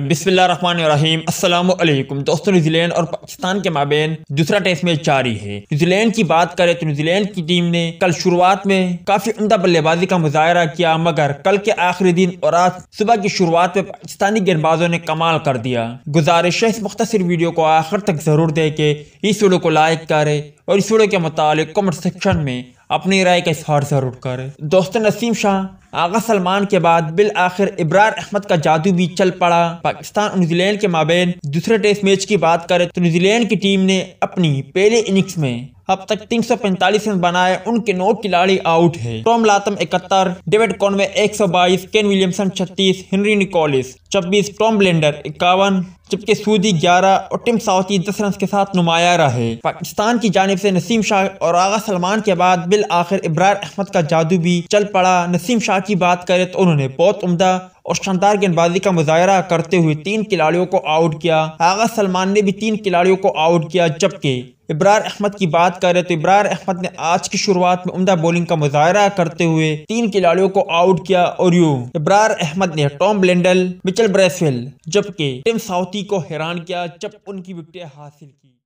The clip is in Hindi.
बिस्मिल्लाम असल दोस्तों न्यूजीलैंड और पाकिस्तान के माबेन दूसरा टेस्ट मैच जारी है न्यूजीलैंड की बात करें तो न्यूजीलैंड की टीम ने कल शुरुआत में काफी उमदा बल्लेबाजी का मुजाहरा किया मगर कल के आखिरी दिन और आज सुबह की शुरुआत में पाकिस्तानी गेंदबाजों ने कमाल कर दिया गुजारिश है इस मुख्तर वीडियो को आखिर तक जरूर दे के इस वीडियो को लाइक करे और इस वीडियो के मुतालिक कमेंट सेक्शन में अपनी राय का इजहार जरूर करे दोस्तों नसीम शाह आगा सलमान के बाद बिल आखिर इब्रार अहमद का जादू भी चल पड़ा पाकिस्तान और न्यूजीलैंड के माबेन दूसरे टेस्ट मैच की बात करें तो न्यूजीलैंड की टीम ने अपनी पहले इनिंग्स में अब तक तीन सौ पैंतालीस रन बनाए उनके नौ खिलाड़ी आउट है टॉम लातम इकहत्तर डेविड कॉनवे एक सौ बाईस केन विलियमसन छत्तीस हेनरी निकोलिस छब्बीस टॉम ब्लेंडर इक्यावन जबकि सूदी 11 और टिम साउथी 10 रन के साथ नुमाया रहे पाकिस्तान की जानब से नसीम शाह और आगा सलमान के बाद बिल आखिर इब्रार अहमद का जादू भी चल पड़ा नसीम शाह की बात करें तो उन्होंने बहुत उम्दा और शानदार गेंदबाजी का मुजाहरा करते हुए तीन खिलाड़ियों को आउट किया आगा सलमान ने भी तीन खिलाड़ियों को आउट किया जबकि इब्रार अहमद की बात करें तो इब्रार अहमद ने आज की शुरुआत में उमदा बॉलिंग का मुजाहरा करते हुए तीन खिलाड़ियों को आउट किया और यू इब्रार अहमद ने टॉम ब्लेंडल मिचल ब्रेसवेल जबकि टिम साउथी को हैरान किया जब उनकी विकटें हासिल की